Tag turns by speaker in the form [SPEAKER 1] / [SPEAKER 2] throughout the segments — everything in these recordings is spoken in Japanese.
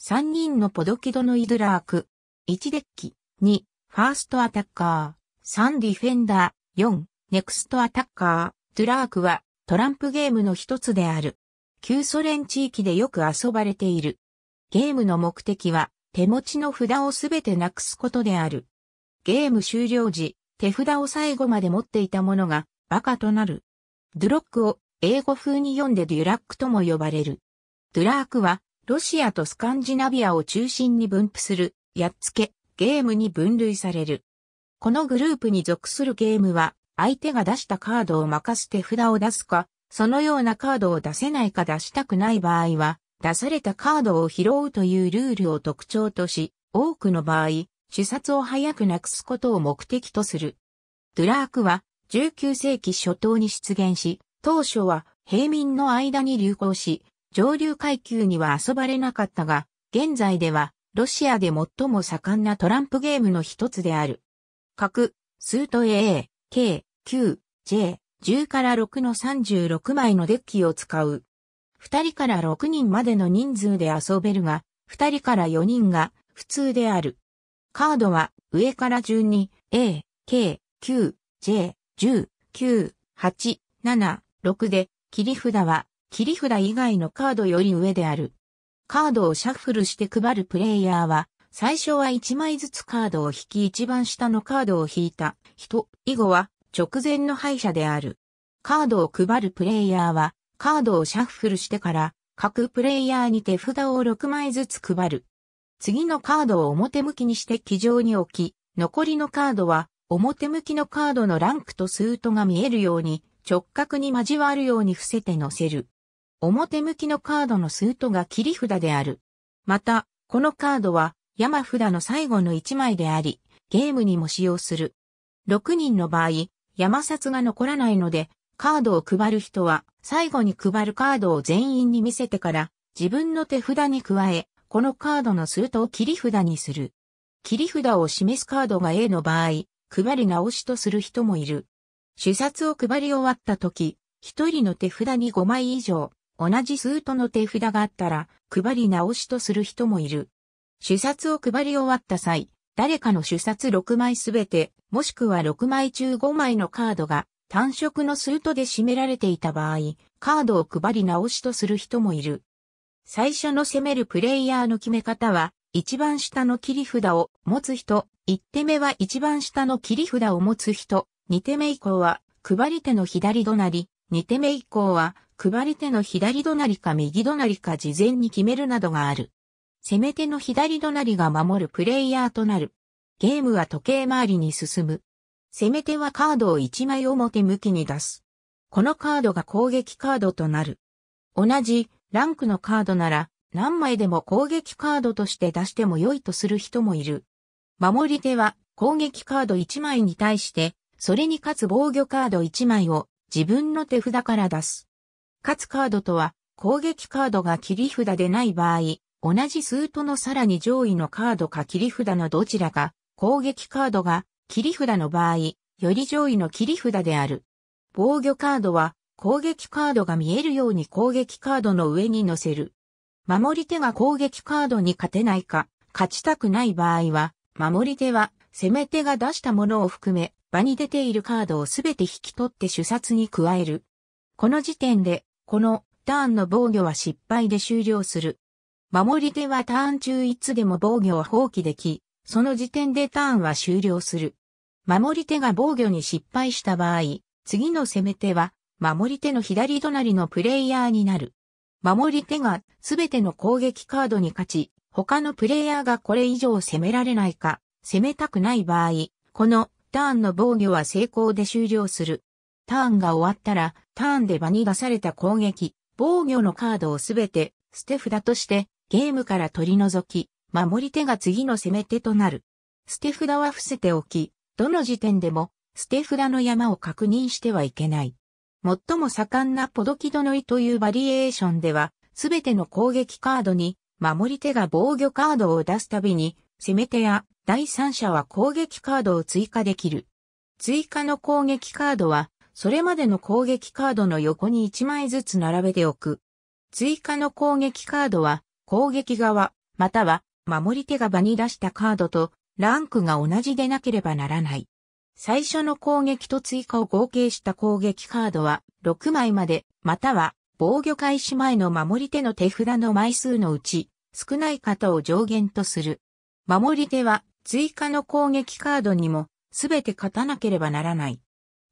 [SPEAKER 1] 三人のポドキドのイドラーク。一デッキ。二、ファーストアタッカー。三、ディフェンダー。四、ネクストアタッカー。ドゥラークはトランプゲームの一つである。旧ソ連地域でよく遊ばれている。ゲームの目的は手持ちの札をすべてなくすことである。ゲーム終了時、手札を最後まで持っていたものがバカとなる。ドゥロックを英語風に読んでデュラックとも呼ばれる。ドゥラークはロシアとスカンジナビアを中心に分布する、やっつけ、ゲームに分類される。このグループに属するゲームは、相手が出したカードを任せて札を出すか、そのようなカードを出せないか出したくない場合は、出されたカードを拾うというルールを特徴とし、多くの場合、主殺を早くなくすことを目的とする。ドゥラークは19世紀初頭に出現し、当初は平民の間に流行し、上流階級には遊ばれなかったが、現在ではロシアで最も盛んなトランプゲームの一つである。角、スート A、K、9、J、10から6の36枚のデッキを使う。2人から6人までの人数で遊べるが、2人から4人が普通である。カードは上から順に A、K、9、J、10、9、8、7、6で、切り札は切り札以外のカードより上である。カードをシャッフルして配るプレイヤーは、最初は1枚ずつカードを引き一番下のカードを引いた人、以後は直前の敗者である。カードを配るプレイヤーは、カードをシャッフルしてから、各プレイヤーに手札を6枚ずつ配る。次のカードを表向きにして機上に置き、残りのカードは、表向きのカードのランクとスートが見えるように、直角に交わるように伏せて乗せる。表向きのカードのスートが切り札である。また、このカードは山札の最後の1枚であり、ゲームにも使用する。6人の場合、山札が残らないので、カードを配る人は最後に配るカードを全員に見せてから自分の手札に加え、このカードのスートを切り札にする。切り札を示すカードが A の場合、配り直しとする人もいる。主札を配り終わった時、一人の手札に5枚以上、同じスートの手札があったら、配り直しとする人もいる。主冊を配り終わった際、誰かの主冊6枚すべて、もしくは6枚中5枚のカードが単色のスートで占められていた場合、カードを配り直しとする人もいる。最初の攻めるプレイヤーの決め方は、一番下の切り札を持つ人、一手目は一番下の切り札を持つ人、二手目以降は配り手の左隣、二手目以降は配り手の左隣か右隣か事前に決めるなどがある。攻め手の左隣が守るプレイヤーとなる。ゲームは時計回りに進む。攻め手はカードを1枚表向きに出す。このカードが攻撃カードとなる。同じランクのカードなら何枚でも攻撃カードとして出しても良いとする人もいる。守り手は攻撃カード1枚に対して、それに勝つ防御カード1枚を自分の手札から出す。勝つカードとは、攻撃カードが切り札でない場合、同じスートのさらに上位のカードか切り札のどちらか、攻撃カードが切り札の場合、より上位の切り札である。防御カードは、攻撃カードが見えるように攻撃カードの上に乗せる。守り手が攻撃カードに勝てないか、勝ちたくない場合は、守り手は攻め手が出したものを含め、場に出ているカードをすべて引き取って主殺に加える。この時点で、このターンの防御は失敗で終了する。守り手はターン中いつでも防御を放棄でき、その時点でターンは終了する。守り手が防御に失敗した場合、次の攻め手は、守り手の左隣のプレイヤーになる。守り手がすべての攻撃カードに勝ち、他のプレイヤーがこれ以上攻められないか、攻めたくない場合、このターンの防御は成功で終了する。ターンが終わったら、ターンで場に出された攻撃、防御のカードをすべて捨て札としてゲームから取り除き、守り手が次の攻め手となる。捨て札は伏せておき、どの時点でも捨て札の山を確認してはいけない。最も盛んなポドキドノイというバリエーションでは、すべての攻撃カードに、守り手が防御カードを出すたびに、攻め手や第三者は攻撃カードを追加できる。追加の攻撃カードは、それまでの攻撃カードの横に1枚ずつ並べておく。追加の攻撃カードは、攻撃側、または、守り手が場に出したカードと、ランクが同じでなければならない。最初の攻撃と追加を合計した攻撃カードは、6枚まで、または、防御開始前の守り手の手札の枚数のうち、少ない方を上限とする。守り手は、追加の攻撃カードにも、すべて勝たなければならない。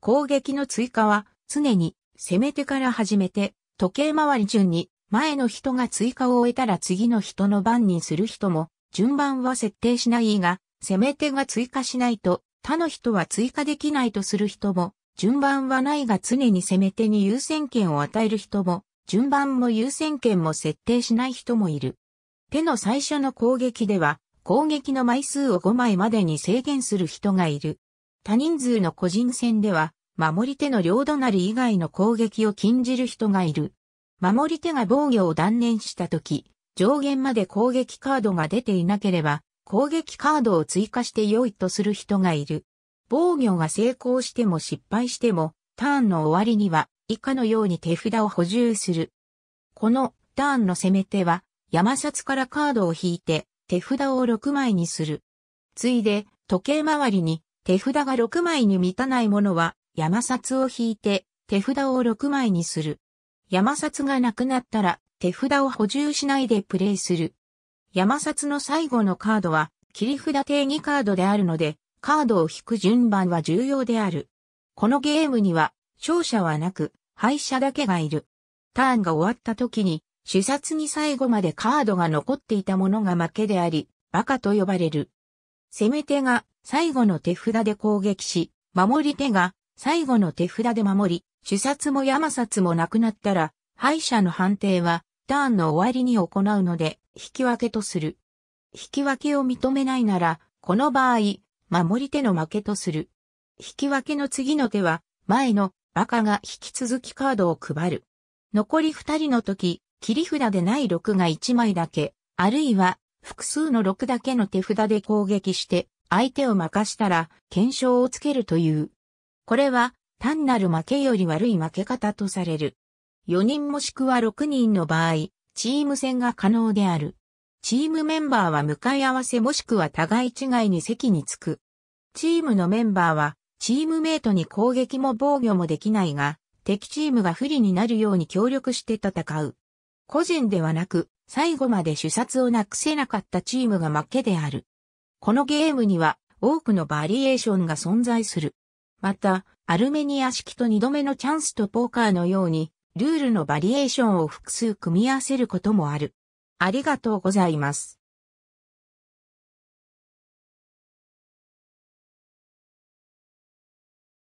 [SPEAKER 1] 攻撃の追加は常に攻め手から始めて時計回り順に前の人が追加を終えたら次の人の番にする人も順番は設定しないが攻め手が追加しないと他の人は追加できないとする人も順番はないが常に攻め手に優先権を与える人も順番も優先権も設定しない人もいる。手の最初の攻撃では攻撃の枚数を5枚までに制限する人がいる。他人数の個人戦では守り手の両隣以外の攻撃を禁じる人がいる。守り手が防御を断念したとき、上限まで攻撃カードが出ていなければ、攻撃カードを追加して良いとする人がいる。防御が成功しても失敗しても、ターンの終わりには、以下のように手札を補充する。このターンの攻め手は、山札からカードを引いて、手札を6枚にする。ついで、時計回りに、手札が6枚に満たないものは、山札を引いて手札を6枚にする。山札がなくなったら手札を補充しないでプレイする。山札の最後のカードは切り札定義カードであるので、カードを引く順番は重要である。このゲームには勝者はなく敗者だけがいる。ターンが終わった時に、主殺に最後までカードが残っていたものが負けであり、バカと呼ばれる。攻め手が最後の手札で攻撃し、守り手が最後の手札で守り、主殺も山殺もなくなったら、敗者の判定は、ターンの終わりに行うので、引き分けとする。引き分けを認めないなら、この場合、守り手の負けとする。引き分けの次の手は、前のカが引き続きカードを配る。残り二人の時、切り札でない6が1枚だけ、あるいは複数の6だけの手札で攻撃して、相手を負かしたら、検証をつけるというこれは単なる負けより悪い負け方とされる。4人もしくは6人の場合、チーム戦が可能である。チームメンバーは向かい合わせもしくは互い違いに席につく。チームのメンバーは、チームメイトに攻撃も防御もできないが、敵チームが不利になるように協力して戦う。個人ではなく、最後まで主殺をなくせなかったチームが負けである。このゲームには多くのバリエーションが存在する。また、アルメニア式と2度目のチャンスとポーカーのように、ルールのバリエーションを複数組み合わせることもある。ありがとうございます。